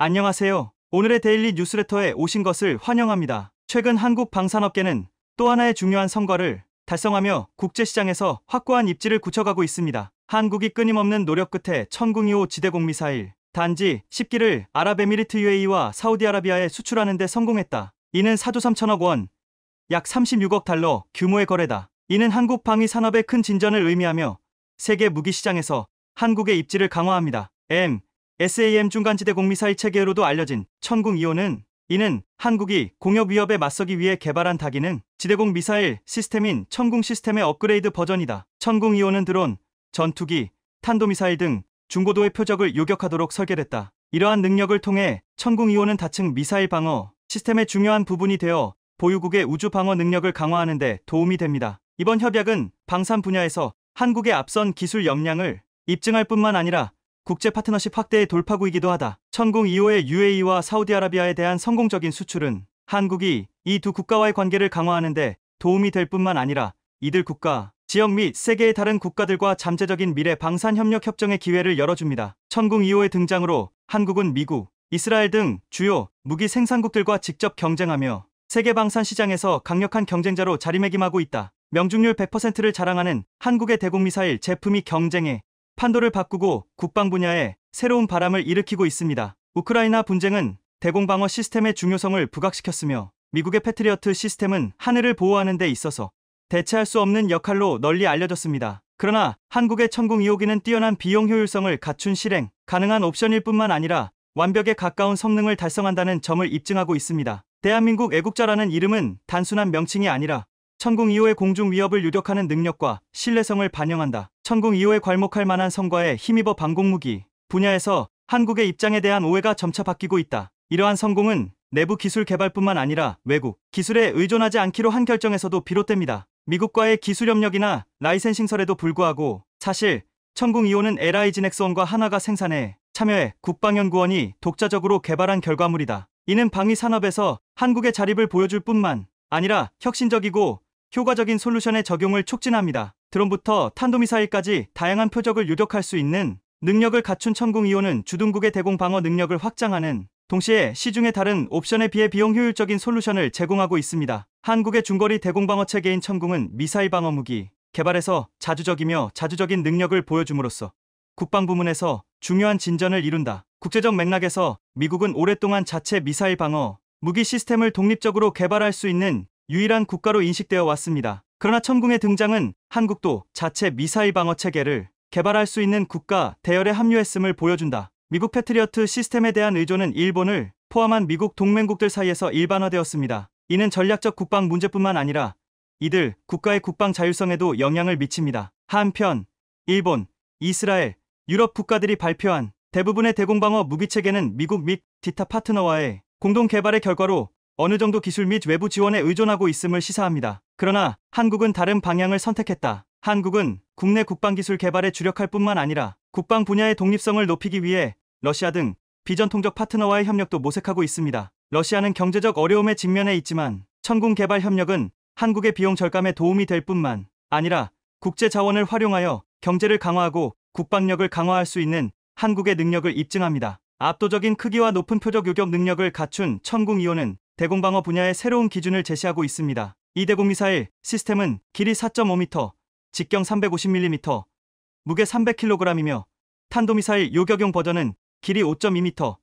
안녕하세요. 오늘의 데일리 뉴스레터에 오신 것을 환영합니다. 최근 한국 방산업계는 또 하나의 중요한 성과를 달성하며 국제시장에서 확고한 입지를 굳혀가고 있습니다. 한국이 끊임없는 노력 끝에 천궁2호 지대공 미사일 단지 10기를 아랍에미리트 UAE와 사우디아라비아에 수출하는 데 성공했다. 이는 4조 3천억 원, 약 36억 달러 규모의 거래다. 이는 한국 방위 산업의 큰 진전을 의미하며 세계 무기 시장에서 한국의 입지를 강화합니다. M SAM 중간지대 공미사일 체계로도 알려진 천궁 2호는 이는 한국이 공역 위협에 맞서기 위해 개발한 다기능 지대공 미사일 시스템인 천궁 시스템의 업그레이드 버전이다. 천궁 2호는 드론, 전투기, 탄도미사일 등 중고도의 표적을 요격하도록 설계됐다. 이러한 능력을 통해 천궁 2호는 다층 미사일 방어 시스템의 중요한 부분이 되어 보유국의 우주 방어 능력을 강화하는 데 도움이 됩니다. 이번 협약은 방산 분야에서 한국의 앞선 기술 역량을 입증할 뿐만 아니라 국제 파트너십 확대의 돌파구이기도 하다. 천궁 2호의 UAE와 사우디아라비아에 대한 성공적인 수출은 한국이 이 두 국가와의 관계를 강화하는데 도움이 될 뿐만 아니라 이들 국가, 지역 및 세계의 다른 국가들과 잠재적인 미래 방산 협력 협정의 기회를 열어줍니다. 천궁 2호의 등장으로 한국은 미국, 이스라엘 등 주요 무기 생산국들과 직접 경쟁하며 세계 방산 시장에서 강력한 경쟁자로 자리매김하고 있다. 명중률 100%를 자랑하는 한국의 대공미사일 제품이 경쟁에 판도를 바꾸고 국방 분야에 새로운 바람을 일으키고 있습니다. 우크라이나 분쟁은 대공방어 시스템의 중요성을 부각시켰으며 미국의 패트리어트 시스템은 하늘을 보호하는 데 있어서 대체할 수 없는 역할로 널리 알려졌습니다. 그러나 한국의 천궁 2호기는 뛰어난 비용 효율성을 갖춘 실행, 가능한 옵션일 뿐만 아니라 완벽에 가까운 성능을 달성한다는 점을 입증하고 있습니다. 대한민국 애국자라는 이름은 단순한 명칭이 아니라 천궁 2호의 공중 위협을 유격하는 능력과 신뢰성을 반영한다. 천궁 2호에 괄목할 만한 성과의 힘입어 방공무기 분야에서 한국의 입장에 대한 오해가 점차 바뀌고 있다. 이러한 성공은 내부 기술 개발뿐만 아니라 외국 기술에 의존하지 않기로 한 결정에서도 비롯됩니다. 미국과의 기술 협력이나 라이센싱설에도 불구하고 사실 천궁 2호는 LI 진엑스원과 하나가 생산해 참여해 국방연구원이 독자적으로 개발한 결과물이다. 이는 방위 산업에서 한국의 자립을 보여줄 뿐만 아니라 혁신적이고 효과적인 솔루션의 적용을 촉진합니다. 드론부터 탄도미사일까지 다양한 표적을 요격할 수 있는 능력을 갖춘 천궁이온은 주둔국의 대공 방어 능력을 확장하는 동시에 시중의 다른 옵션에 비해 비용 효율적인 솔루션을 제공하고 있습니다. 한국의 중거리 대공방어 체계인 천궁은 미사일 방어 무기 개발에서 자주적이며 자주적인 능력을 보여줌으로써 국방 부문에서 중요한 진전을 이룬다. 국제적 맥락에서 미국은 오랫동안 자체 미사일 방어 무기 시스템을 독립적으로 개발할 수 있는 유일한 국가로 인식되어 왔습니다. 그러나 천궁의 등장은 한국도 자체 미사일 방어 체계를 개발할 수 있는 국가 대열에 합류했음을 보여준다. 미국 패트리어트 시스템에 대한 의존은 일본을 포함한 미국 동맹국들 사이에서 일반화되었습니다. 이는 전략적 국방 문제뿐만 아니라 이들 국가의 국방 자율성에도 영향을 미칩니다. 한편 일본, 이스라엘, 유럽 국가들이 발표한 대부분의 대공방어 무기체계는 미국 및 디타 파트너와의 공동 개발의 결과로 어느 정도 기술 및 외부 지원에 의존하고 있음을 시사합니다. 그러나 한국은 다른 방향을 선택했다. 한국은 국내 국방기술 개발에 주력할 뿐만 아니라 국방 분야의 독립성을 높이기 위해 러시아 등 비전통적 파트너와의 협력도 모색하고 있습니다. 러시아는 경제적 어려움에 직면해 있지만 천공 개발 협력은 한국의 비용 절감에 도움이 될 뿐만 아니라 국제 자원을 활용하여 경제를 강화하고 국방력을 강화할 수 있는 한국의 능력을 입증합니다. 압도적인 크기와 높은 표적 요격 능력을 갖춘 천궁 2호는 대공방어 분야의 새로운 기준을 제시하고 있습니다. 이 대공 미사일 시스템은 길이 4.5m, 직경 350mm, 무게 300kg이며 탄도미사일 요격용 버전은 길이 5.2m,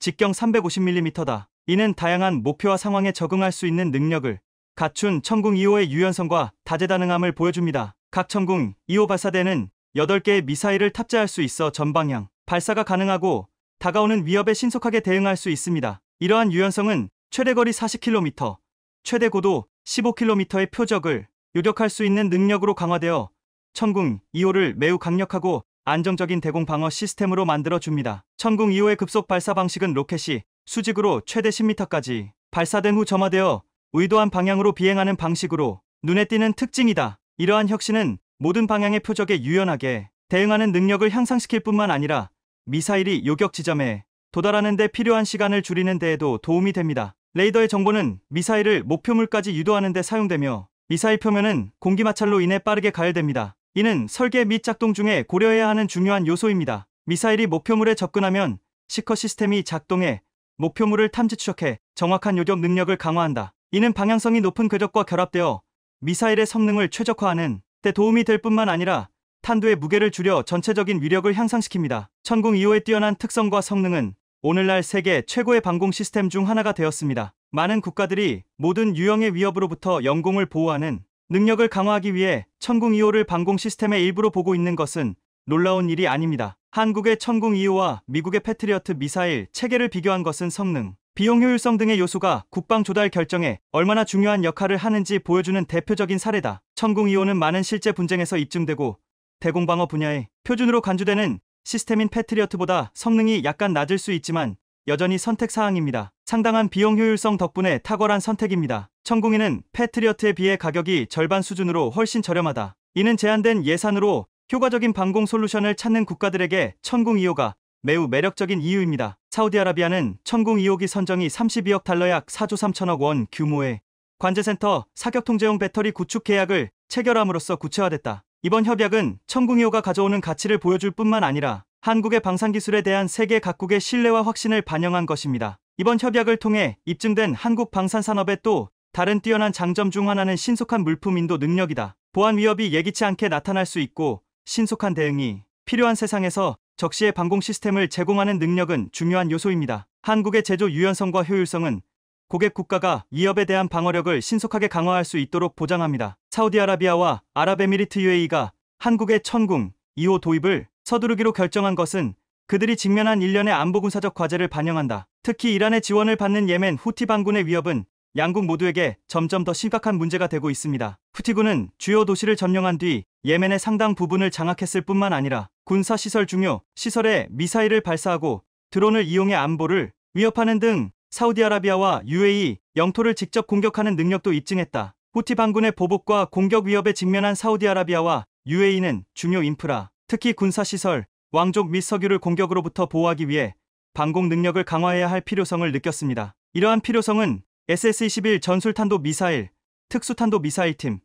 직경 350mm다. 이는 다양한 목표와 상황에 적응할 수 있는 능력을 갖춘 천궁 2호의 유연성과 다재다능함을 보여줍니다. 각 천궁 2호 발사대는 8개의 미사일을 탑재할 수 있어 전방향 발사가 가능하고 다가오는 위협에 신속하게 대응할 수 있습니다. 이러한 유연성은 최대 거리 40km, 최대 고도 15km의 표적을 요격할 수 있는 능력으로 강화되어 천궁 2호를 매우 강력하고 안정적인 대공 방어 시스템으로 만들어 줍니다. 천궁 2호의 급속 발사 방식은 로켓이 수직으로 최대 10m까지 발사된 후 점화되어 의도한 방향으로 비행하는 방식으로 눈에 띄는 특징이다. 이러한 혁신은 모든 방향의 표적에 유연하게 대응하는 능력을 향상시킬 뿐만 아니라 미사일이 요격 지점에 도달하는 데 필요한 시간을 줄이는 데에도 도움이 됩니다. 레이더의 정보는 미사일을 목표물까지 유도하는 데 사용되며 미사일 표면은 공기 마찰로 인해 빠르게 가열됩니다. 이는 설계 및 작동 중에 고려해야 하는 중요한 요소입니다. 미사일이 목표물에 접근하면 시커 시스템이 작동해 목표물을 탐지 추적해 정확한 요격 능력을 강화한다. 이는 방향성이 높은 궤적과 결합되어 미사일의 성능을 최적화하는 데 도움이 될 뿐만 아니라 탄두의 무게를 줄여 전체적인 위력을 향상시킵니다. 천궁 2호의 뛰어난 특성과 성능은 오늘날 세계 최고의 방공 시스템 중 하나가 되었습니다. 많은 국가들이 모든 유형의 위협으로부터 영공을 보호하는 능력을 강화하기 위해 천궁 2호를 방공 시스템의 일부로 보고 있는 것은 놀라운 일이 아닙니다. 한국의 천궁 2호와 미국의 패트리어트 미사일 체계를 비교한 것은 성능, 비용 효율성 등의 요소가 국방 조달 결정에 얼마나 중요한 역할을 하는지 보여주는 대표적인 사례다. 천궁 2호는 많은 실제 분쟁에서 입증되고 대공방어 분야의 표준으로 간주되는 시스템인 패트리어트보다 성능이 약간 낮을 수 있지만 여전히 선택 사항입니다. 상당한 비용 효율성 덕분에 탁월한 선택입니다. 천궁이는 패트리어트에 비해 가격이 절반 수준으로 훨씬 저렴하다. 이는 제한된 예산으로 효과적인 방공 솔루션을 찾는 국가들에게 천궁 2호가 매우 매력적인 이유입니다. 사우디아라비아는 천궁 2호기 선정이 32억 달러 약 4조 3천억 원 규모의 관제센터 사격 통제용 배터리 구축 계약을 체결함으로써 구체화됐다. 이번 협약은 천궁이호가 가져오는 가치를 보여줄 뿐만 아니라 한국의 방산기술에 대한 세계 각국의 신뢰와 확신을 반영한 것입니다. 이번 협약을 통해 입증된 한국 방산산업의 또 다른 뛰어난 장점 중 하나는 신속한 물품 인도 능력이다. 보안 위협이 예기치 않게 나타날 수 있고 신속한 대응이 필요한 세상에서 적시에 방공 시스템을 제공하는 능력은 중요한 요소입니다. 한국의 제조 유연성과 효율성은 고객 국가가 이업에 대한 방어력을 신속하게 강화할 수 있도록 보장합니다. 사우디아라비아와 아랍에미리트 UAE가 한국의 천궁 2호 도입을 서두르기로 결정한 것은 그들이 직면한 일련의 안보군사적 과제를 반영한다. 특히 이란의 지원을 받는 예멘 후티 반군의 위협은 양국 모두에게 점점 더 심각한 문제가 되고 있습니다. 후티군은 주요 도시를 점령한 뒤 예멘의 상당 부분을 장악했을 뿐만 아니라 군사시설 중요 시설에 미사일을 발사하고 드론을 이용해 안보를 위협하는 등 사우디아라비아와 UAE, 영토를 직접 공격하는 능력도 입증했다. 후티 반군의 보복과 공격 위협에 직면한 사우디아라비아와 UAE는 중요 인프라, 특히 군사시설, 왕족 및 석유를 공격으로부터 보호하기 위해 방공 능력을 강화해야 할 필요성을 느꼈습니다. 이러한 필요성은 SS-21 전술탄도 미사일, 특수탄도 미사일팀,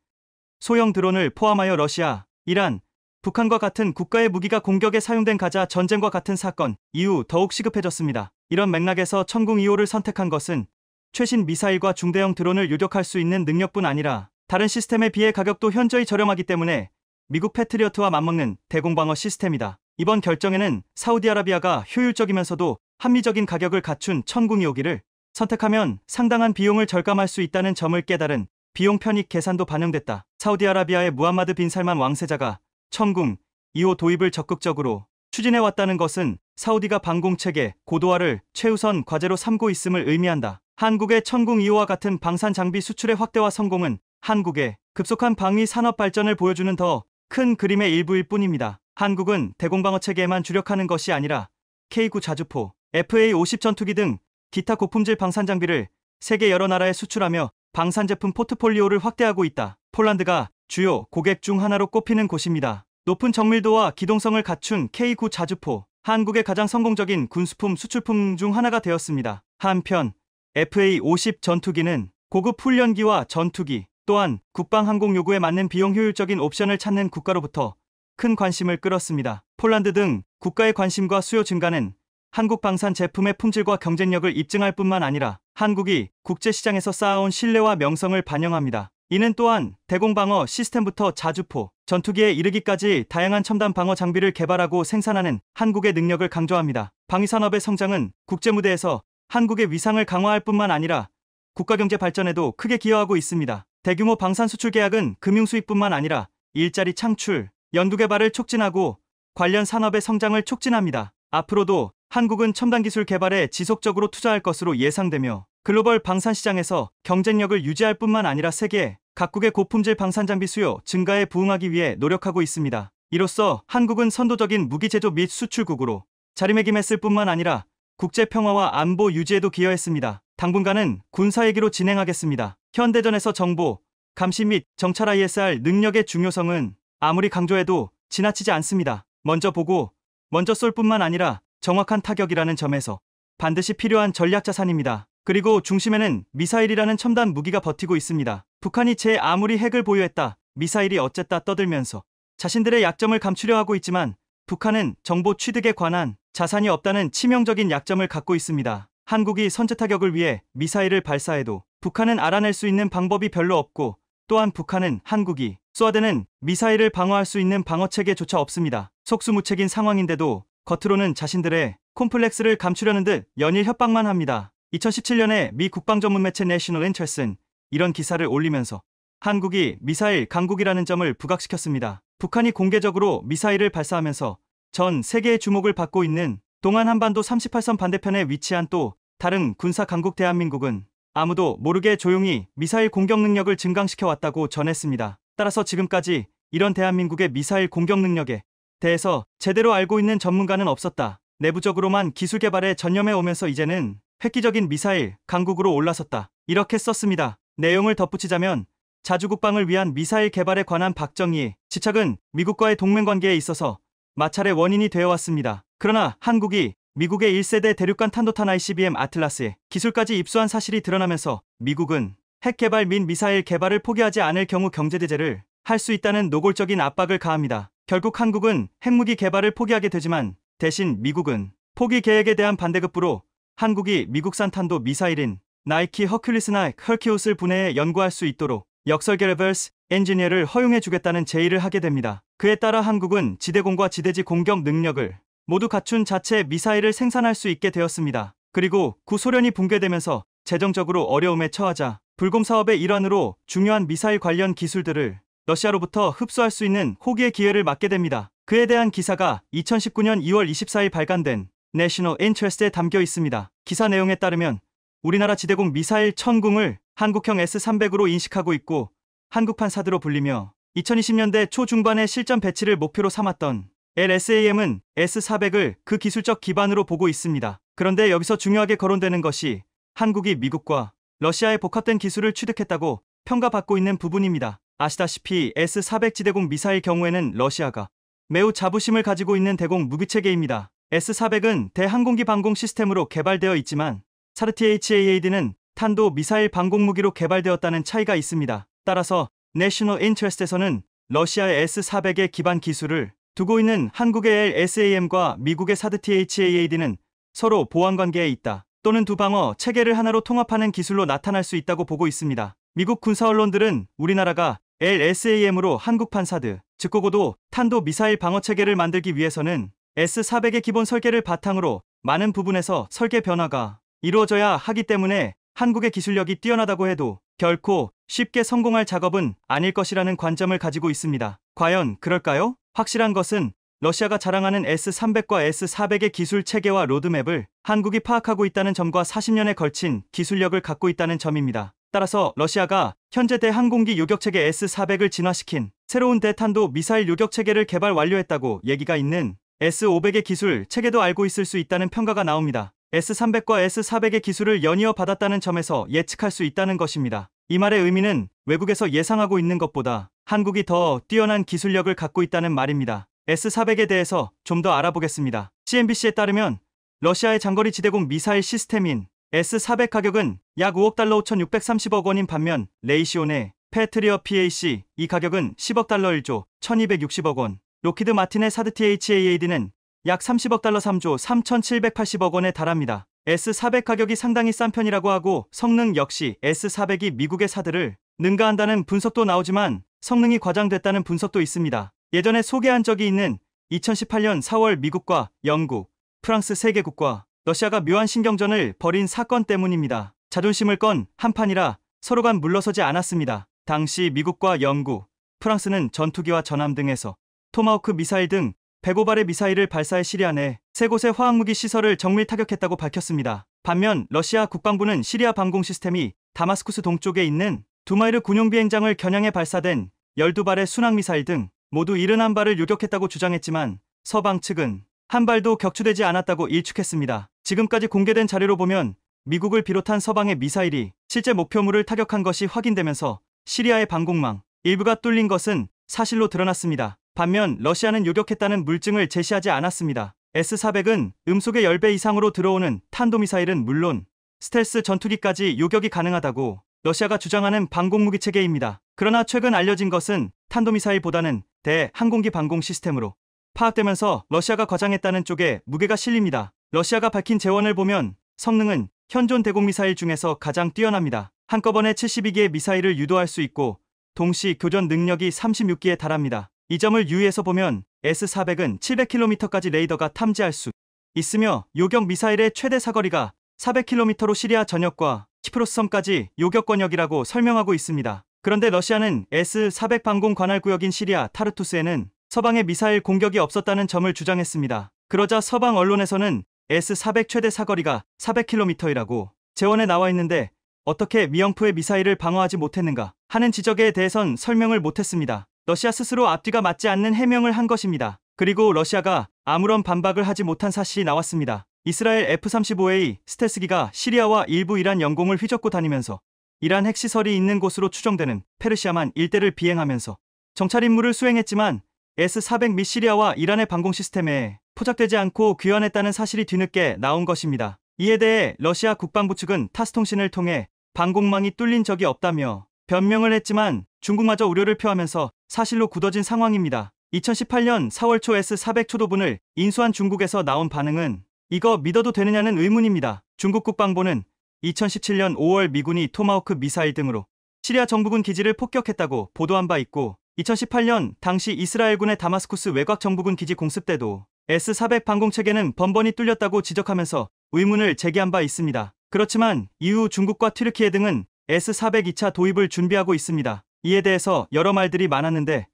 소형 드론을 포함하여 러시아, 이란, 북한과 같은 국가의 무기가 공격에 사용된 가자 전쟁과 같은 사건 이후 더욱 시급해졌습니다. 이런 맥락에서 천궁 2호를 선택한 것은 최신 미사일과 중대형 드론을 요격할 수 있는 능력뿐 아니라 다른 시스템에 비해 가격도 현저히 저렴하기 때문에 미국 패트리어트와 맞먹는 대공방어 시스템이다. 이번 결정에는 사우디아라비아가 효율적이면서도 합리적인 가격을 갖춘 천궁 2호기를 선택하면 상당한 비용을 절감할 수 있다는 점을 깨달은 비용 편익 계산도 반영됐다. 사우디아라비아의 무함마드 빈 살만 왕세자가 천궁 2호 도입을 적극적으로 추진해왔다는 것은 사우디가 방공체계 고도화를 최우선 과제로 삼고 있음을 의미한다. 한국의 천궁 2호와 같은 방산 장비 수출의 확대와 성공은 한국의 급속한 방위 산업 발전을 보여주는 더 큰 그림의 일부일 뿐입니다. 한국은 대공방어 체계에만 주력하는 것이 아니라 K9 자주포, FA50 전투기 등 기타 고품질 방산 장비를 세계 여러 나라에 수출하며 방산 제품 포트폴리오를 확대하고 있다. 폴란드가 주요 고객 중 하나로 꼽히는 곳입니다. 높은 정밀도와 기동성을 갖춘 K9 자주포, 한국의 가장 성공적인 군수품 수출품 중 하나가 되었습니다. 한편 FA-50 전투기는 고급 훈련기와 전투기, 또한 국방 항공 요구에 맞는 비용 효율적인 옵션을 찾는 국가로부터 큰 관심을 끌었습니다. 폴란드 등 국가의 관심과 수요 증가는 한국 방산 제품의 품질과 경쟁력을 입증할 뿐만 아니라 한국이 국제시장에서 쌓아온 신뢰와 명성을 반영합니다. 이는 또한 대공방어 시스템부터 자주포, 전투기에 이르기까지 다양한 첨단 방어 장비를 개발하고 생산하는 한국의 능력을 강조합니다. 방위산업의 성장은 국제무대에서 한국의 위상을 강화할 뿐만 아니라 국가경제 발전에도 크게 기여하고 있습니다. 대규모 방산 수출 계약은 금융 수입뿐만 아니라 일자리 창출, 연구개발을 촉진하고 관련 산업의 성장을 촉진합니다. 앞으로도 한국은 첨단 기술 개발에 지속적으로 투자할 것으로 예상되며 글로벌 방산 시장에서 경쟁력을 유지할 뿐만 아니라 세계 각국의 고품질 방산 장비 수요 증가에 부응하기 위해 노력하고 있습니다. 이로써 한국은 선도적인 무기 제조 및 수출국으로 자리매김했을 뿐만 아니라 국제 평화와 안보 유지에도 기여했습니다. 당분간은 군사 얘기로 진행하겠습니다. 현대전에서 정보, 감시 및 정찰 ISR 능력의 중요성은 아무리 강조해도 지나치지 않습니다. 먼저 보고, 먼저 쏠 뿐만 아니라 정확한 타격이라는 점에서 반드시 필요한 전략 자산입니다. 그리고 중심에는 미사일이라는 첨단 무기가 버티고 있습니다. 북한이 제 아무리 핵을 보유했다, 미사일이 어쨌다 떠들면서 자신들의 약점을 감추려 하고 있지만 북한은 정보 취득에 관한 자산이 없다는 치명적인 약점을 갖고 있습니다. 한국이 선제타격을 위해 미사일을 발사해도 북한은 알아낼 수 있는 방법이 별로 없고 또한 북한은 한국이 쏘아대는 미사일을 방어할 수 있는 방어체계조차 없습니다. 속수무책인 상황인데도 겉으로는 자신들의 콤플렉스를 감추려는 듯 연일 협박만 합니다. 2017년에 미 국방 전문 매체 내셔널 앤철슨 이런 기사를 올리면서 한국이 미사일 강국이라는 점을 부각시켰습니다. 북한이 공개적으로 미사일을 발사하면서 전 세계의 주목을 받고 있는 동안 한반도 38선 반대편에 위치한 또 다른 군사 강국 대한민국은 아무도 모르게 조용히 미사일 공격 능력을 증강시켜 왔다고 전했습니다. 따라서 지금까지 이런 대한민국의 미사일 공격 능력에 대해서 제대로 알고 있는 전문가는 없었다. 내부적으로만 기술 개발에 전념해 오면서 이제는 획기적인 미사일 강국으로 올라섰다. 이렇게 썼습니다. 내용을 덧붙이자면 자주국방을 위한 미사일 개발에 관한 박정희의 집착은 미국과의 동맹관계에 있어서 마찰의 원인이 되어왔습니다. 그러나 한국이 미국의 1세대 대륙간 탄도탄 ICBM 아틀라스의 기술까지 입수한 사실이 드러나면서 미국은 핵 개발 및 미사일 개발을 포기하지 않을 경우 경제대제를할 수 있다는 노골적인 압박을 가합니다. 결국 한국은 핵무기 개발을 포기하게 되지만 대신 미국은 포기 계획에 대한 반대급부로 한국이 미국산 탄도 미사일인 나이키 허큘리스나 헐키옷을 분해해 연구할 수 있도록 역설계 레벨스 엔지니어를 허용해주겠다는 제의를 하게 됩니다. 그에 따라 한국은 지대공과 지대지 공격 능력을 모두 갖춘 자체 미사일을 생산할 수 있게 되었습니다. 그리고 구소련이 붕괴되면서 재정적으로 어려움에 처하자 불공 사업의 일환으로 중요한 미사일 관련 기술들을 러시아로부터 흡수할 수 있는 호기의 기회를 맞게 됩니다. 그에 대한 기사가 2019년 2월 24일 발간된 National Interest에 담겨 있습니다. 기사 내용에 따르면 우리나라 지대공 미사일 천궁을 한국형 S300으로 인식하고 있고 한국판 사드로 불리며 2020년대 초중반에 실전 배치를 목표로 삼았던 LSAM은 S400을 그 기술적 기반으로 보고 있습니다. 그런데 여기서 중요하게 거론되는 것이 한국이 미국과 러시아의 복합된 기술을 취득했다고 평가받고 있는 부분입니다. 아시다시피 S400 지대공 미사일 경우에는 러시아가 매우 자부심을 가지고 있는 대공 무기체계입니다. S400은 대항공기 방공 시스템으로 개발되어 있지만 사르티 HAAD는 탄도 미사일 방공 무기로 개발되었다는 차이가 있습니다. 따라서 National i n t e r e s t 에서는 러시아의 S400의 기반 기술을 두고 있는 한국의 LSAM과 미국의 사드T HAAD는 서로 보안 관계에 있다. 또는 두 방어 체계를 하나로 통합하는 기술로 나타날 수 있다고 보고 있습니다. 미국 군사 언론들은 우리나라가 LSAM으로 한국판 사드, 즉 고고도 탄도 미사일 방어 체계를 만들기 위해서는 S400의 기본 설계를 바탕으로 많은 부분에서 설계 변화가 이루어져야 하기 때문에 한국의 기술력이 뛰어나다고 해도 결코 쉽게 성공할 작업은 아닐 것이라는 관점을 가지고 있습니다. 과연 그럴까요? 확실한 것은 러시아가 자랑하는 S300과 S400의 기술 체계와 로드맵을 한국이 파악하고 있다는 점과 40년에 걸친 기술력을 갖고 있다는 점입니다. 따라서 러시아가 현재 대항공기 요격체계 S400을 진화시킨 새로운 대탄도 미사일 요격체계를 개발 완료했다고 얘기가 있는 S500의 기술 체계도 알고 있을 수 있다는 평가가 나옵니다. S300과 S400의 기술을 연이어 받았다는 점에서 예측할 수 있다는 것입니다. 이 말의 의미는 외국에서 예상하고 있는 것보다 한국이 더 뛰어난 기술력을 갖고 있다는 말입니다. S400에 대해서 좀 더 알아보겠습니다. CNBC에 따르면 러시아의 장거리 지대공 미사일 시스템인 S400 가격은 약 5억 달러 5,630억 원인 반면 레이시온의 패트리어 PAC 이 가격은 10억 달러 1조 1,260억 원 로키드 마틴의 사드 THAAD는 약 30억 달러 3조 3,780억 원에 달합니다. S400 가격이 상당히 싼 편이라고 하고 성능 역시 S400이 미국의 사드를 능가한다는 분석도 나오지만 성능이 과장됐다는 분석도 있습니다. 예전에 소개한 적이 있는 2018년 4월 미국과 영국, 프랑스 세계국과 러시아가 묘한 신경전을 벌인 사건 때문입니다. 자존심을 건 한판이라 서로 간 물러서지 않았습니다. 당시 미국과 영국, 프랑스는 전투기와 전함 등에서 토마호크 미사일 등 105발의 미사일을 발사해 시리아 내 세 곳의 화학무기 시설을 정밀 타격했다고 밝혔습니다. 반면 러시아 국방부는 시리아 방공 시스템이 다마스쿠스 동쪽에 있는 두마이르 군용비행장을 겨냥해 발사된 12발의 순항미사일 등 모두 71발을 요격했다고 주장했지만 서방 측은 한 발도 격추되지 않았다고 일축했습니다. 지금까지 공개된 자료로 보면 미국을 비롯한 서방의 미사일이 실제 목표물을 타격한 것이 확인되면서 시리아의 방공망 일부가 뚫린 것은 사실로 드러났습니다. 반면 러시아는 요격했다는 물증을 제시하지 않았습니다. S-400은 음속의 10배 이상으로 들어오는 탄도미사일은 물론 스텔스 전투기까지 요격이 가능하다고 러시아가 주장하는 방공무기 체계입니다. 그러나 최근 알려진 것은 탄도미사일보다는 대항공기 방공 시스템으로 파악되면서 러시아가 과장했다는 쪽에 무게가 실립니다. 러시아가 밝힌 재원을 보면 성능은 현존 대공미사일 중에서 가장 뛰어납니다. 한꺼번에 72개의 미사일을 유도할 수 있고 동시 교전 능력이 36기에 달합니다. 이 점을 유의해서 보면 S-400은 700km까지 레이더가 탐지할 수 있으며 요격 미사일의 최대 사거리가 400km로 시리아 전역과 키프로스 섬까지 요격 권역이라고 설명하고 있습니다. 그런데 러시아는 S-400 방공 관할 구역인 시리아 타르투스에는 서방의 미사일 공격이 없었다는 점을 주장했습니다. 그러자 서방 언론에서는 S-400 최대 사거리가 400km이라고 재원에 나와 있는데 어떻게 미영프의 미사일을 방어하지 못했는가 하는 지적에 대해선 설명을 못했습니다. 러시아 스스로 앞뒤가 맞지 않는 해명을 한 것입니다. 그리고 러시아가 아무런 반박을 하지 못한 사실이 나왔습니다. 이스라엘 F-35A 스텔스기가 시리아와 일부 이란 영공을 휘젓고 다니면서 이란 핵시설이 있는 곳으로 추정되는 페르시아만 일대를 비행하면서 정찰 임무를 수행했지만 S-400 및 시리아와 이란의 방공 시스템에 포착되지 않고 귀환했다는 사실이 뒤늦게 나온 것입니다. 이에 대해 러시아 국방부 측은 타스통신을 통해 방공망이 뚫린 적이 없다며 변명을 했지만 중국마저 우려를 표하면서 사실로 굳어진 상황입니다. 2018년 4월 초 S400 초도분을 인수한 중국에서 나온 반응은 이거 믿어도 되느냐는 의문입니다. 중국 국방부는 2017년 5월 미군이 토마호크 미사일 등으로 시리아 정부군 기지를 폭격했다고 보도한 바 있고 2018년 당시 이스라엘군의 다마스쿠스 외곽 정부군 기지 공습 때도 S400 방공체계는 번번이 뚫렸다고 지적하면서 의문을 제기한 바 있습니다. 그렇지만 이후 중국과 트르키에 등은 S400 2차 도입을 준비하고 있습니다. 이에 대해서 여러 말들이 많았는데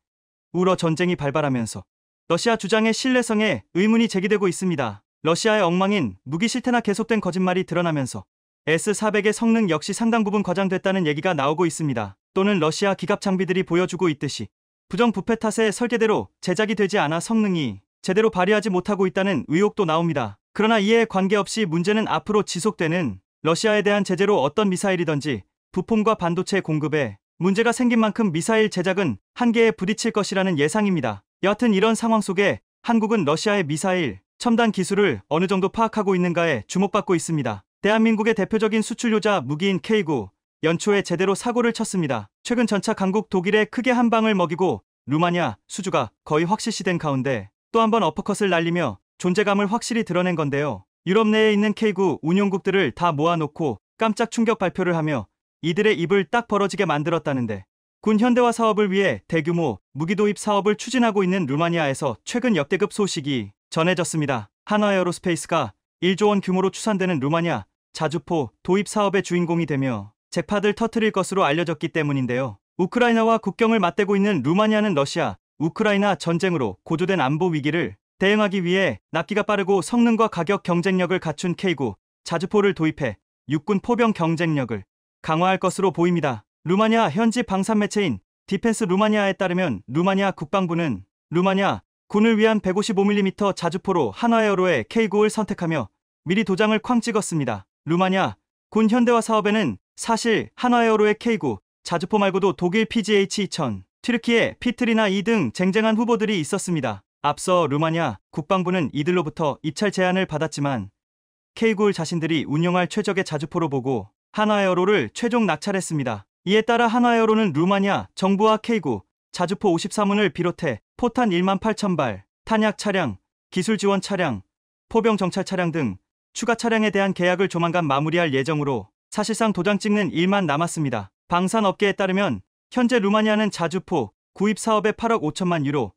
우러 전쟁이 발발하면서 러시아 주장의 신뢰성에 의문이 제기되고 있습니다. 러시아의 엉망인 무기 실태나 계속된 거짓말이 드러나면서 S400의 성능 역시 상당 부분 과장됐다는 얘기가 나오고 있습니다. 또는 러시아 기갑 장비들이 보여주고 있듯이 부정부패 탓에 설계대로 제작이 되지 않아 성능이 제대로 발휘하지 못하고 있다는 의혹도 나옵니다. 그러나 이에 관계없이 문제는 앞으로 지속되는 러시아에 대한 제재로 어떤 미사일이든지 부품과 반도체 공급에 문제가 생긴 만큼 미사일 제작은 한계에 부딪힐 것이라는 예상입니다. 여하튼 이런 상황 속에 한국은 러시아의 미사일, 첨단 기술을 어느 정도 파악하고 있는가에 주목받고 있습니다. 대한민국의 대표적인 수출효자 무기인 K9, 연초에 제대로 사고를 쳤습니다. 최근 전차 강국 독일에 크게 한 방을 먹이고 루마니아, 수주가 거의 확실시된 가운데 또 한 번 어퍼컷을 날리며 존재감을 확실히 드러낸 건데요. 유럽 내에 있는 K9 운용국들을 다 모아놓고 깜짝 충격 발표를 하며 이들의 입을 딱 벌어지게 만들었다는데 군 현대화 사업을 위해 대규모 무기 도입 사업을 추진하고 있는 루마니아에서 최근 역대급 소식이 전해졌습니다. 한화 에어로스페이스가 1조 원 규모로 추산되는 루마니아 자주포 도입 사업의 주인공이 되며 재파들 터트릴 것으로 알려졌기 때문인데요. 우크라이나와 국경을 맞대고 있는 루마니아는 러시아, 우크라이나 전쟁으로 고조된 안보 위기를 대응하기 위해 납기가 빠르고 성능과 가격 경쟁력을 갖춘 K9 자주포를 도입해 육군 포병 경쟁력을 강화할 것으로 보입니다. 루마니아 현지 방산 매체인 디펜스 루마니아에 따르면 루마니아 국방부는 루마니아 군을 위한 155mm 자주포로 한화에어로의 K9을 선택하며 미리 도장을 쾅 찍었습니다. 루마니아 군 현대화 사업에는 사실 한화에어로의 K9 자주포 말고도 독일 PGH-2000, 튀르키의 피트리나 2등 쟁쟁한 후보들이 있었습니다. 앞서 루마니아 국방부는 이들로부터 입찰 제안을 받았지만 K9을 자신들이 운영할 최적의 자주포로 보고 하나에어로를 최종 낙찰했습니다. 이에 따라 하나에어로는 루마니아 정부와 K구 자주포 5 4문을 비롯해 포탄 1만 8천 발, 탄약 차량, 기술 지원 차량, 포병 정찰 차량 등 추가 차량에 대한 계약을 조만간 마무리할 예정으로 사실상 도장 찍는 일만 남았습니다. 방산업계에 따르면 현재 루마니아는 자주포 구입 사업에 8억 5천만 유로,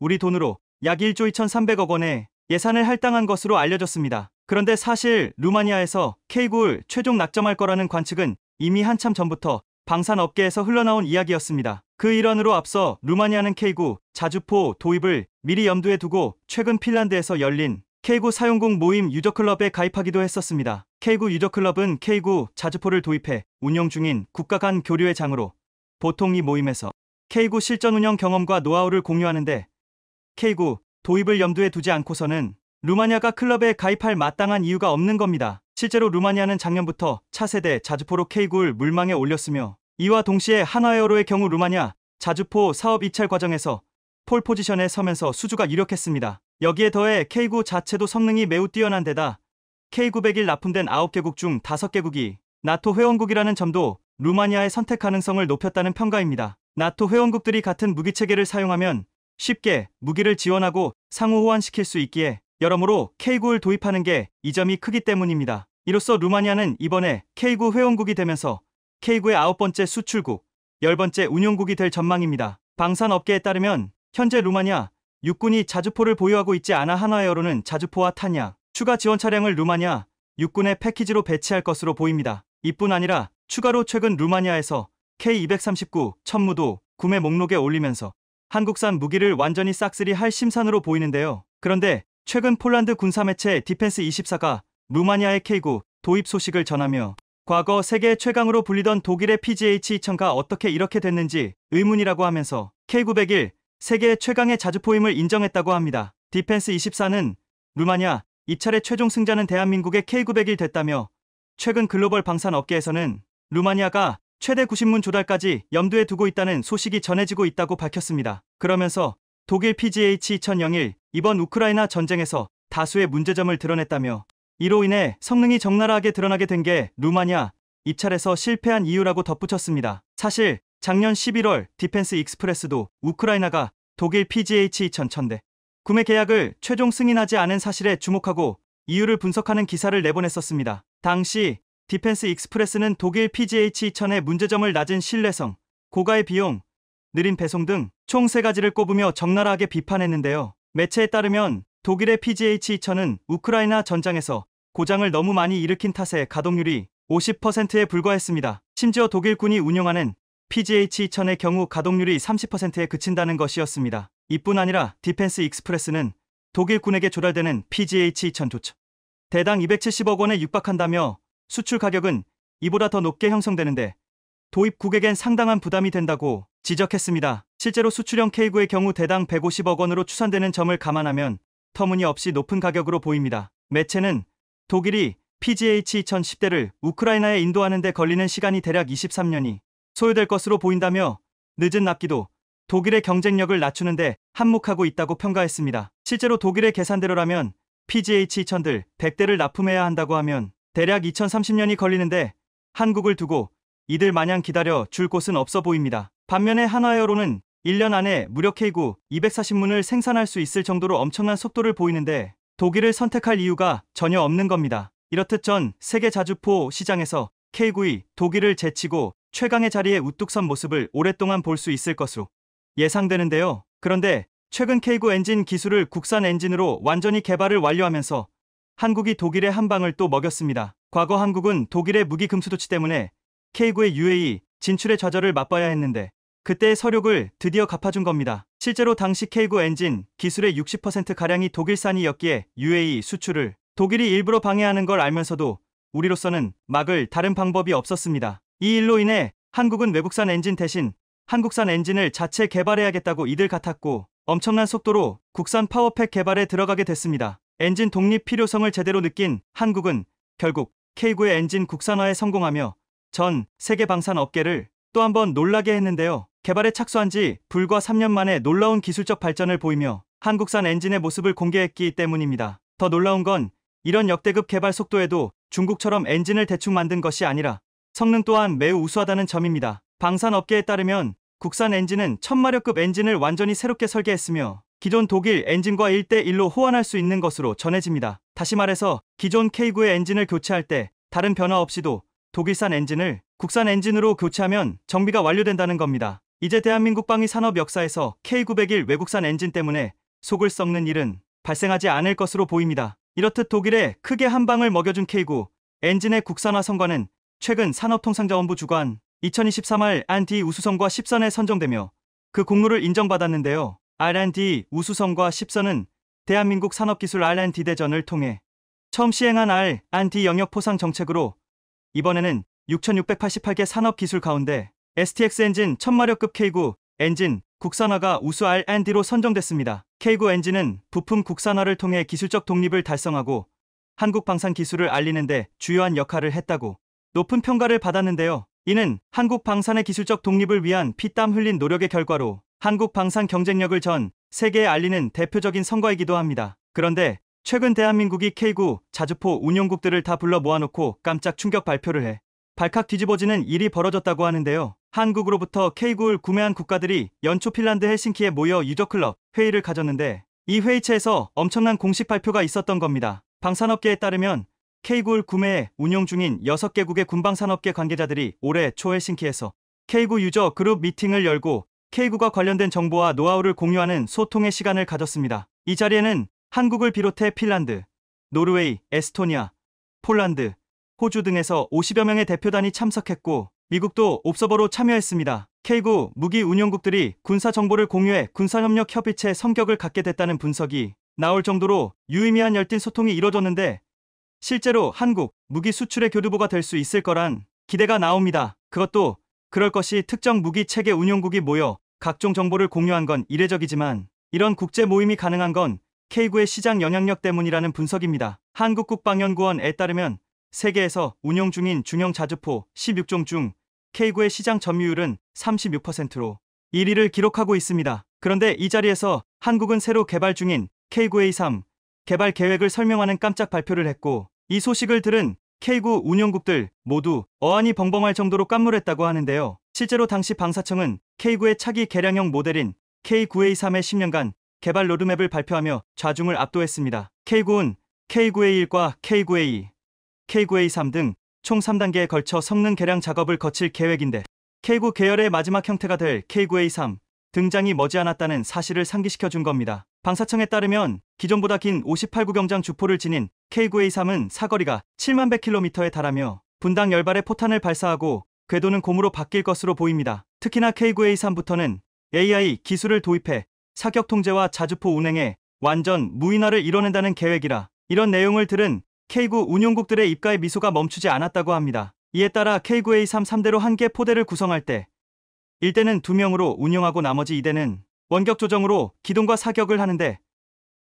우리 돈으로 약 1조 2,300억 원의 예산을 할당한 것으로 알려졌습니다. 그런데 사실 루마니아에서 K굴 최종 낙점할 거라는 관측은 이미 한참 전부터 방산 업계에서 흘러나온 이야기였습니다. 그 일환으로 앞서 루마니아는 K9 자주포 도입을 미리 염두에 두고 최근 핀란드에서 열린 K9 사용국 모임 유저클럽에 가입하기도 했었습니다. K9 유저클럽은 K9 자주포를 도입해 운영 중인 국가 간 교류의 장으로 보통 이 모임에서 K9 실전 운영 경험과 노하우를 공유하는데 K9 도입을 염두에 두지 않고서는 루마니아가 클럽에 가입할 마땅한 이유가 없는 겁니다. 실제로 루마니아는 작년부터 차세대 자주포로 K굴 물망에 올렸으며 이와 동시에 하나에어로의 경우 루마니아 자주포 사업 입찰 과정에서 폴 포지션에 서면서 수주가 유력했습니다. 여기에 더해 K9 자체도 성능이 매우 뛰어난 데다 K901 납품된 9개국 중 5개국이 나토 회원국이라는 점도 루마니아의 선택 가능성을 높였다는 평가입니다. 나토 회원국들이 같은 무기체계를 사용하면 쉽게 무기를 지원하고 상호 호환시킬 수 있기에 여러모로 K9을 도입하는 게 이 점이 크기 때문입니다. 이로써 루마니아는 이번에 K9 회원국이 되면서 K9의 아홉 번째 수출국, 열 번째 운용국이 될 전망입니다. 방산업계에 따르면 현재 루마니아 육군이 자주포를 보유하고 있지 않아 한화의어로는 자주포와 탄약, 추가 지원 차량을 루마니아 육군의 패키지로 배치할 것으로 보입니다. 이뿐 아니라 추가로 최근 루마니아에서 K239 천무도 구매 목록에 올리면서 한국산 무기를 완전히 싹쓸이 할 심산으로 보이는데요. 그런데 최근 폴란드 군사매체 디펜스24가 루마니아의 K9 도입 소식을 전하며 과거 세계 최강으로 불리던 독일의 PGH 2000가 어떻게 이렇게 됐는지 의문이라고 하면서 K901 세계 최강의 자주포임을 인정했다고 합니다. 디펜스24는 루마니아 이차례 최종 승자는 대한민국의 K901 됐다며 최근 글로벌 방산 업계에서는 루마니아가 최대 90문 조달까지 염두에 두고 있다는 소식이 전해지고 있다고 밝혔습니다. 그러면서 독일 PGH 2001 이번 우크라이나 전쟁에서 다수의 문제점을 드러냈다며 이로 인해 성능이 적나라하게 드러나게 된 게 루마니아 입찰에서 실패한 이유라고 덧붙였습니다. 사실 작년 11월 디펜스 익스프레스도 우크라이나가 독일 PGH 2000대 구매 계약을 최종 승인하지 않은 사실에 주목하고 이유를 분석하는 기사를 내보냈었습니다. 당시 디펜스 익스프레스는 독일 PGH 2000의 문제점을 낮은 신뢰성, 고가의 비용, 느린 배송 등 총 3가지를 꼽으며 적나라하게 비판했는데요. 매체에 따르면 독일의 PGH2000은 우크라이나 전장에서 고장을 너무 많이 일으킨 탓에 가동률이 50%에 불과했습니다. 심지어 독일군이 운영하는 PGH2000의 경우 가동률이 30%에 그친다는 것이었습니다. 이뿐 아니라 디펜스 익스프레스는 독일군에게 조달되는 PGH2000조차 대당 270억 원에 육박한다며 수출 가격은 이보다 더 높게 형성되는데 도입국에겐 상당한 부담이 된다고 지적했습니다. 실제로 수출형 K9의 경우 대당 150억 원으로 추산되는 점을 감안하면 터무니없이 높은 가격으로 보입니다. 매체는 독일이 PGH 2010대를 우크라이나에 인도하는 데 걸리는 시간이 대략 23년이 소요될 것으로 보인다며 늦은 납기도 독일의 경쟁력을 낮추는데 한몫하고 있다고 평가했습니다. 실제로 독일의 계산대로라면 PGH 2000들 100대를 납품해야 한다고 하면 대략 2030년이 걸리는데 한국을 두고 이들 마냥 기다려 줄 곳은 없어 보입니다. 반면에 한화에어로는 1년 안에 무려 K구 240문을 생산할 수 있을 정도로 엄청난 속도를 보이는데 독일을 선택할 이유가 전혀 없는 겁니다. 이렇듯 전 세계 자주포 시장에서 K구이 독일을 제치고 최강의 자리에 우뚝 선 모습을 오랫동안 볼 수 있을 것으로 예상되는데요. 그런데 최근 K9 엔진 기술을 국산 엔진으로 완전히 개발을 완료하면서 한국이 독일의 한 방을 또 먹였습니다. 과거 한국은 독일의 무기 금수도치 때문에 K구의 UAE 진출의 좌절을 맛봐야 했는데 그때의 서륙을 드디어 갚아준 겁니다. 실제로 당시 K구 엔진 기술의 60%가량이 독일산이었기에 UAE 수출을 독일이 일부러 방해하는 걸 알면서도 우리로서는 막을 다른 방법이 없었습니다. 이 일로 인해 한국은 외국산 엔진 대신 한국산 엔진을 자체 개발해야겠다고 이들 같았고 엄청난 속도로 국산 파워팩 개발에 들어가게 됐습니다. 엔진 독립 필요성을 제대로 느낀 한국은 결국 K9의 엔진 국산화에 성공하며 전 세계 방산 업계를 또 한 번 놀라게 했는데요. 개발에 착수한 지 불과 3년 만에 놀라운 기술적 발전을 보이며 한국산 엔진의 모습을 공개했기 때문입니다. 더 놀라운 건 이런 역대급 개발 속도에도 중국처럼 엔진을 대충 만든 것이 아니라 성능 또한 매우 우수하다는 점입니다. 방산 업계에 따르면 국산 엔진은 천마력급 엔진을 완전히 새롭게 설계했으며 기존 독일 엔진과 1대1로 호환할 수 있는 것으로 전해집니다. 다시 말해서 기존 K9의 엔진을 교체할 때 다른 변화 없이도 독일산 엔진을 국산 엔진으로 교체하면 정비가 완료된다는 겁니다. 이제 대한민국 방위 산업 역사에서 K901 외국산 엔진 때문에 속을 썩는 일은 발생하지 않을 것으로 보입니다. 이렇듯 독일에 크게 한 방을 먹여준 K9 엔진의 국산화 성과는 최근 산업통상자원부 주관 2 0 2 3할 R&D 우수성과 10선에 선정되며 그 공로를 인정받았는데요. R&D 우수성과 10선은 대한민국 산업기술 R&D 대전을 통해 처음 시행한 R&D 영역 포상 정책으로 이번에는 6,688개 산업 기술 가운데 STX 엔진 1000마력급 K9 엔진 국산화가 우수 R&D로 선정됐습니다. K9 엔진은 부품 국산화를 통해 기술적 독립을 달성하고 한국 방산 기술을 알리는데 주요한 역할을 했다고 높은 평가를 받았는데요. 이는 한국 방산의 기술적 독립을 위한 피땀 흘린 노력의 결과로 한국 방산 경쟁력을 전 세계에 알리는 대표적인 성과이기도 합니다. 그런데 최근 대한민국이 K9 자주포 운용국들을 다 불러 모아놓고 깜짝 충격 발표를 해 발칵 뒤집어지는 일이 벌어졌다고 하는데요. 한국으로부터 K9을 구매한 국가들이 연초 핀란드 헬싱키에 모여 유저클럽 회의를 가졌는데 이 회의체에서 엄청난 공식 발표가 있었던 겁니다. 방산업계에 따르면 K9을 구매해 운용 중인 6개국의 군방산업계 관계자들이 올해 초 헬싱키에서 K9 유저 그룹 미팅을 열고 k 9가 관련된 정보와 노하우를 공유하는 소통의 시간을 가졌습니다. 이 자리에는 한국을 비롯해 핀란드, 노르웨이, 에스토니아, 폴란드, 호주 등에서 50여 명의 대표단이 참석했고 미국도 옵서버로 참여했습니다. K9 무기 운영국들이 군사 정보를 공유해 군사협력 협의체 성격을 갖게 됐다는 분석이 나올 정도로 유의미한 열띤 소통이 이뤄졌는데 실제로 한국 무기 수출의 교두보가 될 수 있을 거란 기대가 나옵니다. 그것도 그럴 것이 특정 무기 체계 운영국이 모여 각종 정보를 공유한 건 이례적이지만 이런 국제 모임이 가능한 건 K9의 시장 영향력 때문이라는 분석입니다. 한국국방연구원에 따르면 세계에서 운영 중인 중형 자주포 16종 중 K9의 시장 점유율은 36%로 1위를 기록하고 있습니다. 그런데 이 자리에서 한국은 새로 개발 중인 K9A3 개발 계획을 설명하는 깜짝 발표를 했고 이 소식을 들은 K9 운영국들 모두 어안이 벙벙할 정도로 깜물했다고 하는데요. 실제로 당시 방사청은 K9의 차기 개량형 모델인 K9A3의 10년간 개발 로드맵을 발표하며 좌중을 압도했습니다. K9, 은 K9A1과 K9A2, K9A3 등 총 3단계에 걸쳐 성능 개량 작업을 거칠 계획인데 K9 계열의 마지막 형태가 될 K9A3 등장이 머지않았다는 사실을 상기시켜 준 겁니다. 방사청에 따르면 기존보다 긴 58구경장 주포를 지닌 K9A3은 사거리가 7만 100km에 달하며 분당 열발의 포탄을 발사하고 궤도는 곰으로 바뀔 것으로 보입니다. 특히나 K9A3부터는 AI 기술을 도입해 사격 통제와 자주포 운행에 완전 무인화를 이뤄낸다는 계획이라 이런 내용을 들은 K9 운용국들의 입가에 미소가 멈추지 않았다고 합니다. 이에 따라 K9A3 3대로 한 개 포대를 구성할 때 1대는 2명으로 운영하고 나머지 2대는 원격 조정으로 기동과 사격을 하는데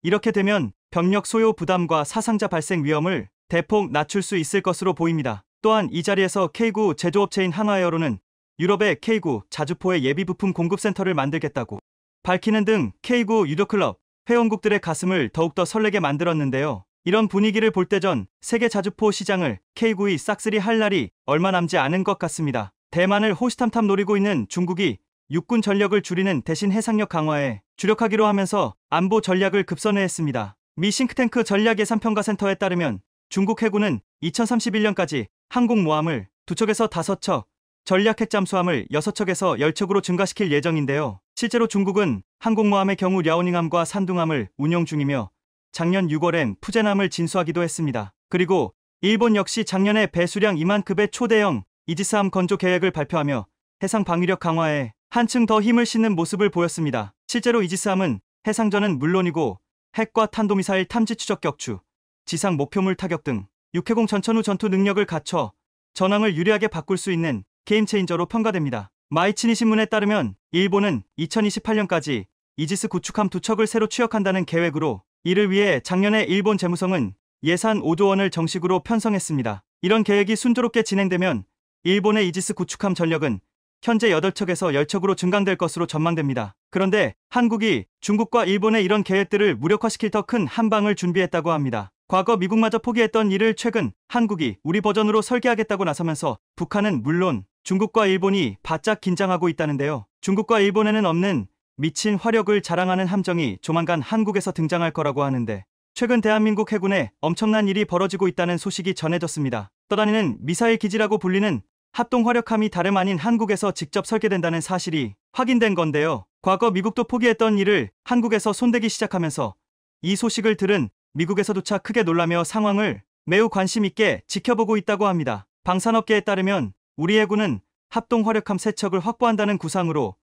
이렇게 되면 병력 소요 부담과 사상자 발생 위험을 대폭 낮출 수 있을 것으로 보입니다. 또한 이 자리에서 K9 제조업체인 한화에어로는 유럽의 K9 자주포의 예비 부품 공급센터를 만들겠다고 밝히는 등 K9 유도클럽 회원국들의 가슴을 더욱더 설레게 만들었는데요. 이런 분위기를 볼 때 전 세계 자주포 시장을 K9이 싹쓸이 할 날이 얼마 남지 않은 것 같습니다. 대만을 호시탐탐 노리고 있는 중국이 육군 전력을 줄이는 대신 해상력 강화에 주력하기로 하면서 안보 전략을 급선회했습니다. 미 싱크탱크 전략예산평가센터에 따르면 중국 해군은 2031년까지 항공모함을 두척에서 다섯 척 전략 핵잠수함을 6척에서 10척으로 증가시킬 예정인데요. 실제로 중국은 항공모함의 경우 랴오닝함과 산둥함을 운영 중이며 작년 6월엔 푸젠함을 진수하기도 했습니다. 그리고 일본 역시 작년에 배수량 2만급의 초대형 이지스함 건조 계획을 발표하며 해상 방위력 강화에 한층 더 힘을 싣는 모습을 보였습니다. 실제로 이지스함은 해상전은 물론이고 핵과 탄도미사일 탐지 추적 격추, 지상 목표물 타격 등 육해공 전천후 전투 능력을 갖춰 전황을 유리하게 바꿀 수 있는 게임체인저로 평가됩니다. 마이치니 신문에 따르면 일본은 2028년까지 이지스 구축함 두 척을 새로 취역한다는 계획으로 이를 위해 작년에 일본 재무성은 예산 5조 원을 정식으로 편성했습니다. 이런 계획이 순조롭게 진행되면 일본의 이지스 구축함 전력은 현재 8척에서 10척으로 증강될 것으로 전망됩니다. 그런데 한국이 중국과 일본의 이런 계획들을 무력화시킬 더 큰 한방을 준비했다고 합니다. 과거 미국마저 포기했던 이를 최근 한국이 우리 버전으로 설계하겠다고 나서면서 북한은 물론 중국과 일본이 바짝 긴장하고 있다는데요. 중국과 일본에는 없는 미친 화력을 자랑하는 함정이 조만간 한국에서 등장할 거라고 하는데 최근 대한민국 해군에 엄청난 일이 벌어지고 있다는 소식이 전해졌습니다. 떠다니는 미사일 기지라고 불리는 합동 화력함이 다름 아닌 한국에서 직접 설계된다는 사실이 확인된 건데요. 과거 미국도 포기했던 일을 한국에서 손대기 시작하면서 이 소식을 들은 미국에서조차 크게 놀라며 상황을 매우 관심 있게 지켜보고 있다고 합니다. 방산업계에 따르면 우리 해군은 합동 화력함 세척을 확보한다는 구상으로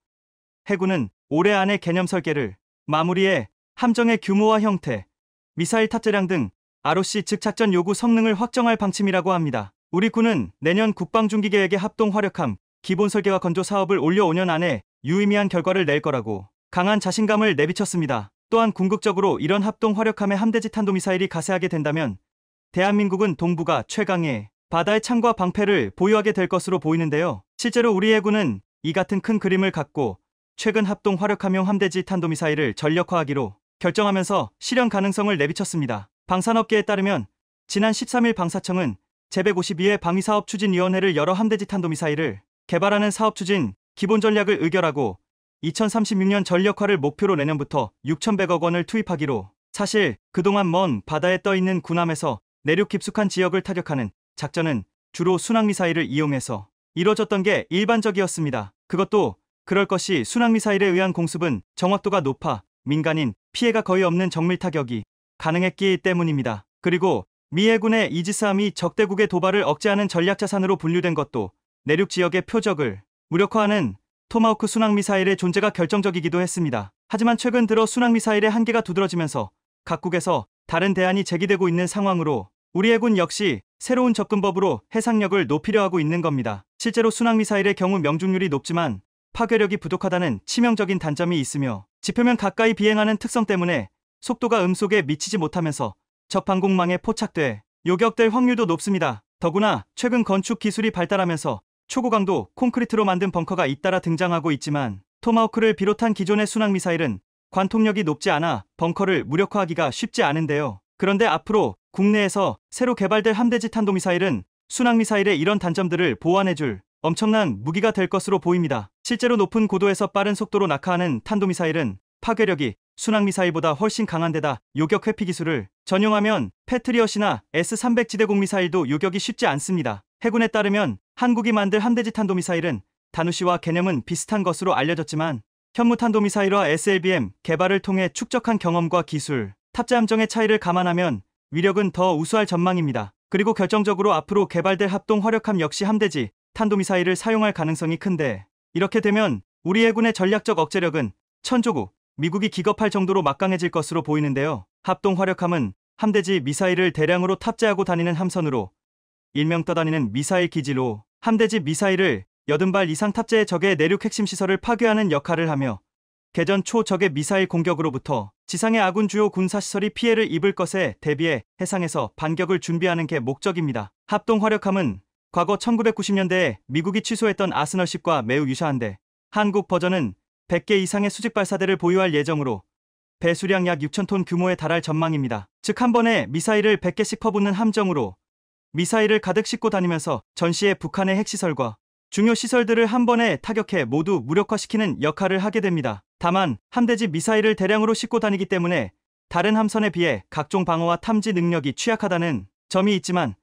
해군은 올해 안에 개념 설계를 마무리해 함정의 규모와 형태, 미사일 탑재량 등 ROC 즉 작전 요구 성능을 확정할 방침이라고 합니다. 우리 군은 내년 국방중기계획의 합동 화력함 기본 설계와 건조 사업을 올려 5년 안에 유의미한 결과를 낼 거라고 강한 자신감을 내비쳤습니다. 또한 궁극적으로 이런 합동 화력함의 함대지 탄도미사일이 가세하게 된다면 대한민국은 동북아 최강의 바다의 창과 방패를 보유하게 될 것으로 보이는데요. 실제로 우리 해군은 이 같은 큰 그림을 갖고 최근 합동 화력함용 함대지 탄도미사일을 전력화하기로 결정하면서 실현 가능성을 내비쳤습니다. 방산업계에 따르면 지난 13일 방사청은 제152회 방위사업 추진위원회를 여러 함대지 탄도미사일을 개발하는 사업 추진 기본 전략을 의결하고 2036년 전력화를 목표로 내년부터 6,100억 원을 투입하기로 사실 그동안 먼 바다에 떠있는 군함에서 내륙 깊숙한 지역을 타격하는 작전은 주로 순항미사일을 이용해서 이뤄졌던 게 일반적이었습니다. 그것도 그럴 것이 순항미사일에 의한 공습은 정확도가 높아 민간인 피해가 거의 없는 정밀 타격이 가능했기 때문입니다. 그리고 미 해군의 이지스함이 적대국의 도발을 억제하는 전략자산으로 분류된 것도 내륙 지역의 표적을 무력화하는 토마호크 순항미사일의 존재가 결정적이기도 했습니다. 하지만 최근 들어 순항미사일의 한계가 두드러지면서 각국에서 다른 대안이 제기되고 있는 상황으로 우리 해군 역시 새로운 접근법으로 해상력을 높이려 하고 있는 겁니다. 실제로 순항미사일의 경우 명중률이 높지만 파괴력이 부족하다는 치명적인 단점이 있으며 지표면 가까이 비행하는 특성 때문에 속도가 음속에 미치지 못하면서 접방공망에 포착돼 요격될 확률도 높습니다. 더구나 최근 건축 기술이 발달하면서 초고강도 콘크리트로 만든 벙커가 잇따라 등장하고 있지만 토마호크를 비롯한 기존의 순항미사일은 관통력이 높지 않아 벙커를 무력화하기가 쉽지 않은데요. 그런데 앞으로 국내에서 새로 개발될 함대지 탄도미사일은 순항미사일의 이런 단점들을 보완해줄 엄청난 무기가 될 것으로 보입니다. 실제로 높은 고도에서 빠른 속도로 낙하하는 탄도미사일은 파괴력이 순항미사일보다 훨씬 강한 데다 요격 회피 기술을 전용하면 패트리엇이나 S-300 지대공 미사일도 요격이 쉽지 않습니다. 해군에 따르면 한국이 만들 함대지 탄도미사일은 다누시와 개념은 비슷한 것으로 알려졌지만 현무 탄도미사일과 SLBM 개발을 통해 축적한 경험과 기술, 탑재 함정의 차이를 감안하면 위력은 더 우수할 전망입니다. 그리고 결정적으로 앞으로 개발될 합동 화력함 역시 함대지 탄도미사일을 사용할 가능성이 큰데 이렇게 되면 우리 해군의 전략적 억제력은 천조국 미국이 기겁할 정도로 막강해질 것으로 보이는데요. 합동 화력함은 함대지 미사일을 대량으로 탑재하고 다니는 함선으로 일명 떠다니는 미사일 기지로 함대지 미사일을 80발 이상 탑재해 적의 내륙 핵심 시설을 파괴하는 역할을 하며 개전 초 적의 미사일 공격으로부터 지상의 아군 주요 군사시설이 피해를 입을 것에 대비해 해상에서 반격을 준비하는 게 목적입니다. 합동 화력함은 과거 1990년대에 미국이 취소했던 아스널십과 매우 유사한데 한국 버전은 100개 이상의 수직 발사대를 보유할 예정으로 배수량 약 6,000톤 규모에 달할 전망입니다. 즉 한 번에 미사일을 100개씩 퍼붓는 함정으로 미사일을 가득 싣고 다니면서 전시해 북한의 핵시설과 중요 시설들을 한 번에 타격해 모두 무력화시키는 역할을 하게 됩니다. 다만 함대지 미사일을 대량으로 싣고 다니기 때문에 다른 함선에 비해 각종 방어와 탐지 능력이 취약하다는 점이 있지만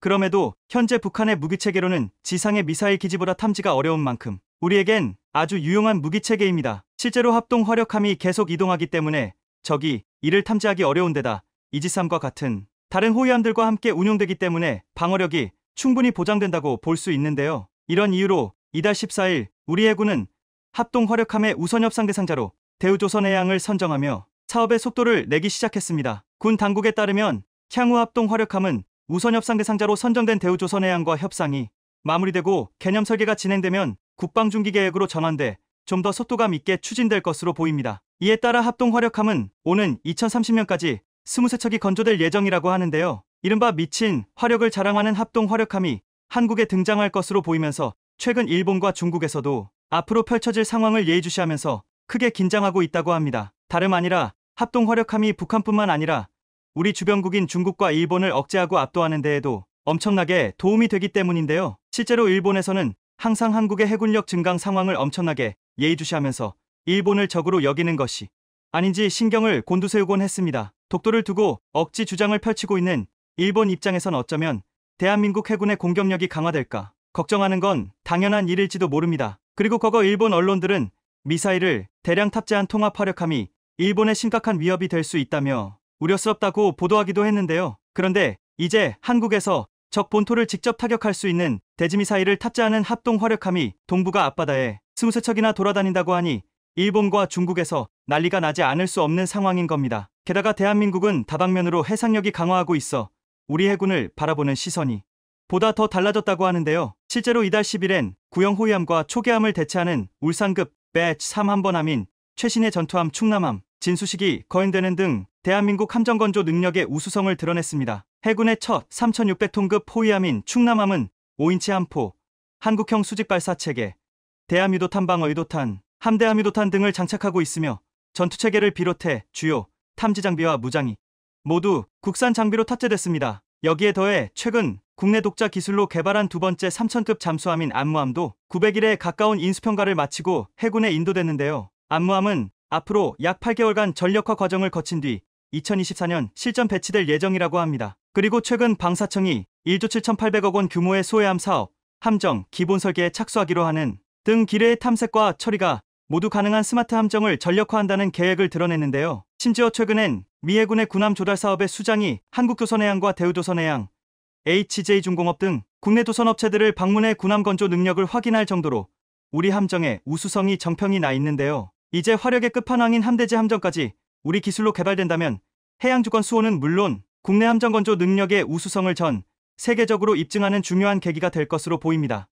그럼에도 현재 북한의 무기체계로는 지상의 미사일 기지보다 탐지가 어려운 만큼 우리에겐 아주 유용한 무기체계입니다. 실제로 합동 화력함이 계속 이동하기 때문에 적이 이를 탐지하기 어려운 데다 이지삼과 같은 다른 호위함들과 함께 운용되기 때문에 방어력이 충분히 보장된다고 볼 수 있는데요. 이런 이유로 이달 14일 우리 해군은 합동 화력함의 우선 협상 대상자로 대우조선 해양을 선정하며 사업의 속도를 내기 시작했습니다. 군 당국에 따르면 향후 합동 화력함은 우선 협상 대상자로 선정된 대우조선 해양과 협상이 마무리되고 개념 설계가 진행되면 국방중기 계획으로 전환돼 좀 더 속도감 있게 추진될 것으로 보입니다. 이에 따라 합동 화력함은 오는 2030년까지 2 0세척이 건조될 예정이라고 하는데요. 이른바 미친 화력을 자랑하는 합동 화력함이 한국에 등장할 것으로 보이면서 최근 일본과 중국에서도 앞으로 펼쳐질 상황을 예의주시하면서 크게 긴장하고 있다고 합니다. 다름 아니라 합동 화력함이 북한뿐만 아니라 우리 주변국인 중국과 일본을 억제하고 압도하는 데에도 엄청나게 도움이 되기 때문인데요. 실제로 일본에서는 항상 한국의 해군력 증강 상황을 엄청나게 예의주시하면서 일본을 적으로 여기는 것이 아닌지 신경을 곤두세우곤 했습니다. 독도를 두고 억지 주장을 펼치고 있는 일본 입장에선 어쩌면 대한민국 해군의 공격력이 강화될까 걱정하는 건 당연한 일일지도 모릅니다. 그리고 과거 일본 언론들은 미사일을 대량 탑재한 통합 화력함이 일본의 심각한 위협이 될 수 있다며 우려스럽다고 보도하기도 했는데요. 그런데 이제 한국에서 적 본토를 직접 타격할 수 있는 대지미사일을 탑재하는 합동 화력함이 동북아 앞바다에 23척이나 돌아다닌다고 하니 일본과 중국에서 난리가 나지 않을 수 없는 상황인 겁니다. 게다가 대한민국은 다방면으로 해상력이 강화하고 있어 우리 해군을 바라보는 시선이 보다 더 달라졌다고 하는데요. 실제로 이달 10일엔 구형 호위함과 초계함을 대체하는 울산급 배치 3함번함인 최신의 전투함 충남함, 진수식이 거행되는 등 대한민국 함정건조 능력의 우수성을 드러냈습니다. 해군의 첫 3,600톤급 포위함인 충남함은 5인치 함포, 한국형 수직발사 체계, 대함유도 탐방 의도탄, 함대함유도탄 등을 장착하고 있으며 전투체계를 비롯해 주요 탐지 장비와 무장이 모두 국산 장비로 탑재됐습니다. 여기에 더해 최근 국내 독자 기술로 개발한 두 번째 3천급 잠수함인 안무함도 900일에 가까운 인수평가를 마치고 해군에 인도됐는데요. 안무함은 앞으로 약 8개월간 전력화 과정을 거친 뒤 2024년 실전 배치될 예정이라고 합니다. 그리고 최근 방사청이 1조 7,800억 원 규모의 소해함 사업, 함정, 기본 설계에 착수하기로 하는 등 기뢰의 탐색과 처리가 모두 가능한 스마트 함정을 전력화한다는 계획을 드러냈는데요. 심지어 최근엔 미해군의 군함 조달 사업의 수장이 한국조선해양과 대우조선해양, HJ중공업 등 국내 조선업체들을 방문해 군함 건조 능력을 확인할 정도로 우리 함정의 우수성이 정평이 나 있는데요. 이제 화력의 끝판왕인 함대지 함정까지 우리 기술로 개발된다면 해양주권 수호는 물론 국내 함정 건조 능력의 우수성을 전 세계적으로 입증하는 중요한 계기가 될 것으로 보입니다.